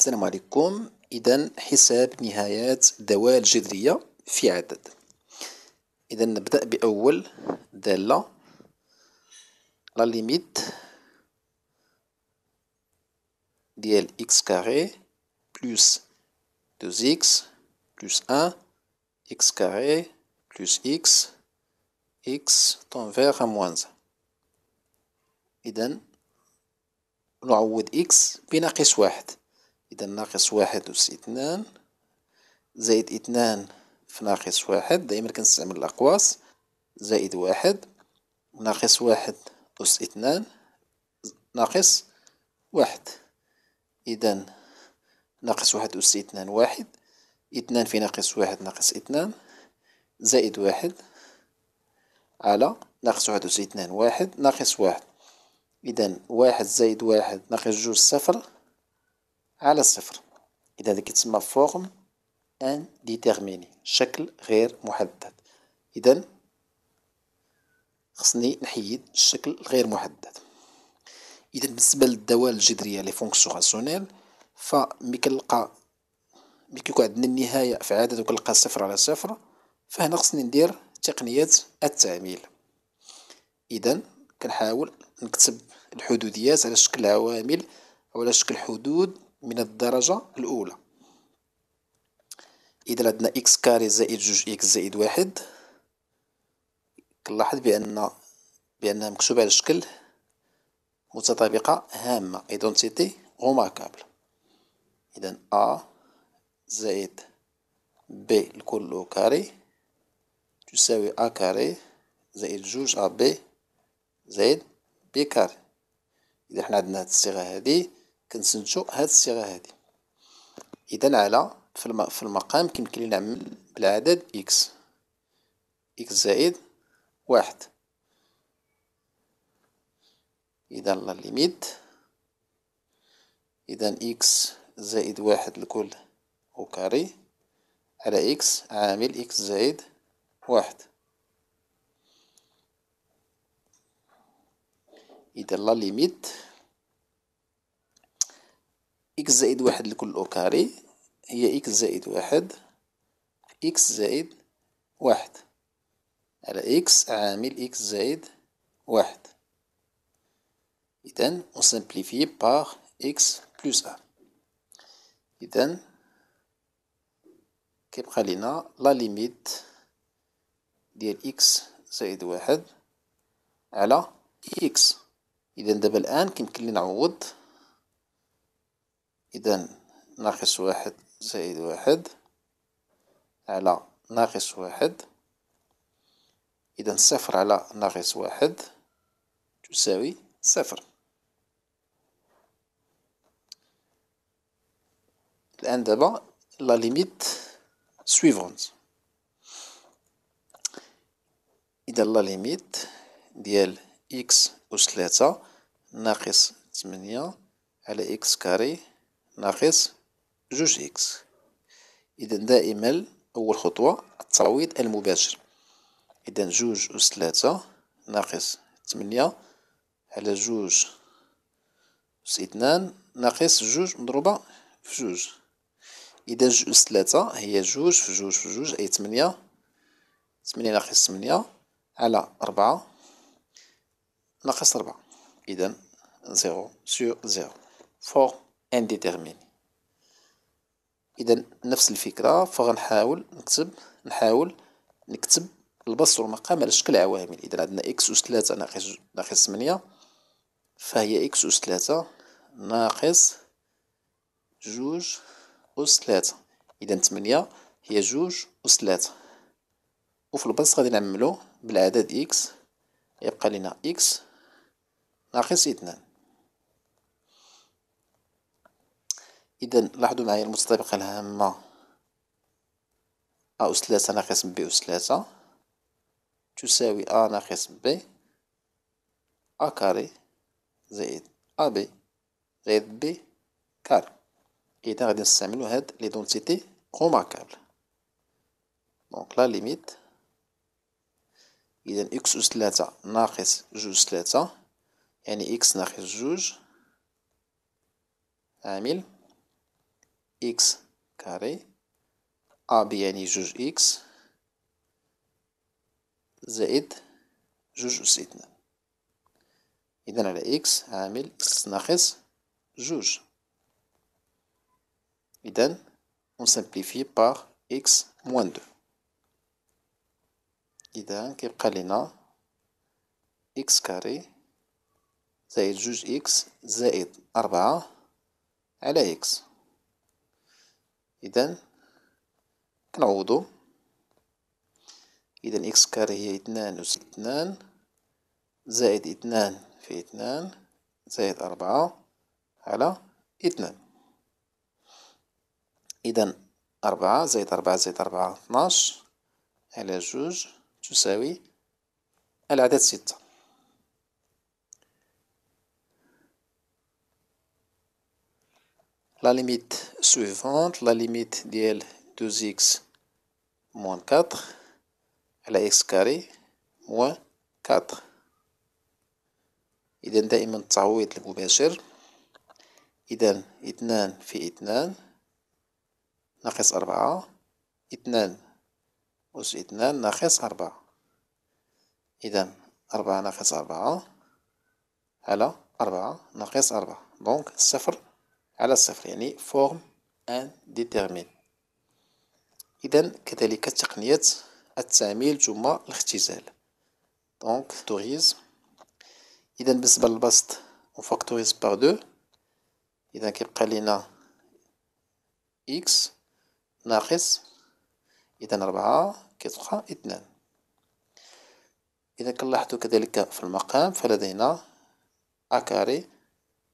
السلام عليكم إذا حساب نهايات دوال جذرية في عدد إذا نبدأ بأول دالة لا ليميت ديال إكس كاري بلوس 2 إكس بلوس أن إكس كاري بلوس إكس إكس تنفير موانز إذا نعوض إكس بناقص واحد إذا ناقص واحد أس اثنان زائد اثنان في ناقص واحد دايما كنستعمل الأقواس زائد واحد ناقص واحد أس اثنان ناقص واحد إذا ناقص واحد أس اثنان واحد اثنان في ناقص واحد ناقص اثنان زائد واحد على ناقص واحد أس اثنان واحد ناقص واحد إذا واحد زائد واحد ناقص جوج صفر على الصفر إذا هذا تسمى فورم أن ديتيرميني شكل غير محدد إذا خصني نحيد الشكل الغير محدد إذا بالنسبة للدوال الجذرية لي فونكسيون راسيونيل فملي كنلقى ملي كيكون عندنا النهاية في عدد وكنلقى صفر على صفر فهنا خصني ندير تقنية التعميل إذا كنحاول نكتب الحدوديات على شكل عوامل أو على شكل حدود من الدرجة الأولى إذا عندنا إكس كاري زائد جوج إكس زائد واحد كنلاحظ بأن بأنها مكتوبة على شكل متطابقة هامة إيدونتيتي غوماركابل إذا أ زائد ب الكل كاري تساوي أ كاري زائد جوج أ ب زائد ب كاري إذا حنا عندنا هاد الصيغة هادي كنسنتو هاد الصيغه هادي اذا على في المقام كيمكن لي نعمل بالعدد اكس اكس زائد واحد اذا لا ليميت اذا اكس زائد واحد الكل او كاري على اكس عامل اكس زائد واحد اذا لا ليميت إكس زائد واحد لكل أو كاري هي إكس زائد واحد إكس زائد واحد على إكس عامل إكس زائد واحد إذن نسمبليفي simplifie إكس بلس أ إذن كيبقى لينا لا ليميت ديال إكس زائد واحد على إكس إذن دابا الآن كيمكن لي نعوض إذا ناقص واحد زائد واحد على ناقص واحد إذا صفر على ناقص واحد تساوي صفر الآن دابا لا ليميت سويفونت إذا لا ليميت ديال إكس أس تلاتة ناقص تمنية على إكس كاري ناقص جوج إكس إذا دائما أول خطوة التعويض المباشر إذا جوج أس تلاتة ناقص تمنية على جوج أس اثنان ناقص جوج مضروبة في جوج إذا جوج أس تلاتة هي جوج في جوج في جوج أي تمنية تمنية ناقص تمنية على أربعة ناقص ربعة إذا زيرو سور زيرو فور indéterminé إذا نفس الفكرة فغنحاول نكتب نحاول نكتب البسط والمقام على شكل عوامل إذا عندنا إكس أس 3 ناقص ناقص 8 فهي إكس أس 3 ناقص جوج أس 3 إذا 8 هي جوج أس 3 وفي البسط غادي نعملو بالعدد إكس يبقى لنا إكس ناقص اثنان إذا لاحظوا معايا المتطابقة الهامة أ أس ثلاثة ناقص ب أس ثلاثة تساوي أ ناقص ب أ كاري زائد أ ب زائد ب كاري إذا غادي نستعملو هاد ليدونتيتي غوماركابل دونك لا ليميت إذا إكس أس ثلاثة ناقص جوج ثلاثة يعني إكس ناقص جوج عامل إكس كاري أب يعني جوج إكس زائد جوج أس اثنان إذن على إكس عامل إكس ناقص جوج إذن on simplifie par إكس موان دو إذن كيبقى لينا إكس كاري زائد جوج إكس زائد أربعة على إكس إذا نعوضو إذا إكس كاري هي اثنان أس اثنان زائد اثنان في اثنان زائد أربعة على اثنان إذا أربعة زائد أربعة زائد أربعة اثناش على جوج تساوي العدد ستة لا ليميت سويفونت لا ليميت ديال 2x موان 4 على اكس كاري موان 4 إذا دائما التعويض المباشر إذا اثنان في اثنان ناقص أربعة اثنان أس اثنان ناقص أربعة إذا أربعة ناقص أربعة على أربعة ناقص أربعة دونك صفر على الصفر يعني فورم ديتيرمين إذا كذلك تقنية التعميل ثم الاختزال دونك توريز إذا بالنسبة للبسط وفاكتوريز باغ دو إذا كيبقى لينا إكس ناقص إذا ربعة كتبقى اثنان إذا كنلاحظو كذلك في المقام فلدينا أكاري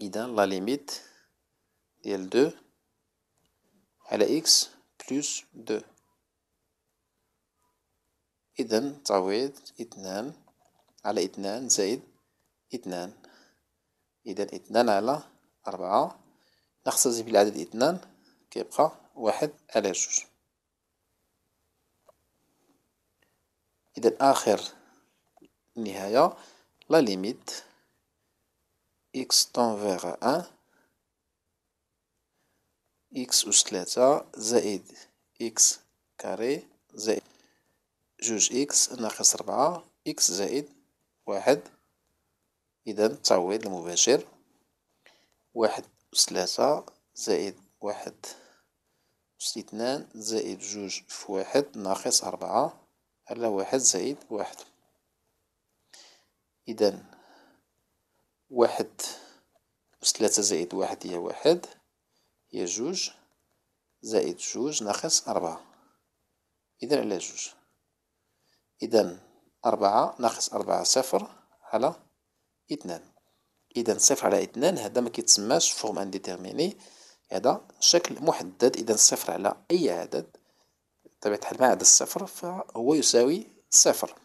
إذا لا ليميت ديال دو على إكس بلس دو إذا تعويض اثنان على اثنان زائد اثنان إذا اثنان على أربعة نخصص بالعدد اثنان كيبقى واحد على جوج إذا آخر نهاية لا ليميت x تend vers أن x أس تلاتة زائد x كاري زائد جوج إكس ناقص ربعة إكس زائد واحد إذا التعويض المباشر واحد أس تلاتة زائد واحد أس اثنان زائد جوج في واحد ناقص أربعة على واحد زائد واحد إذا واحد أس ثلاثة زائد واحد هي واحد هي جوج زائد جوج ناقص أربعة إذن على جوج إذن أربعة ناقص أربعة صفر على اثنان إذن صفر على اثنان هذا ما كيتسماش فورم انديتيرميني هذا شكل محدد إذن صفر على أي عدد بطبيعة الحال ما عدد الصفر فهو يساوي صفر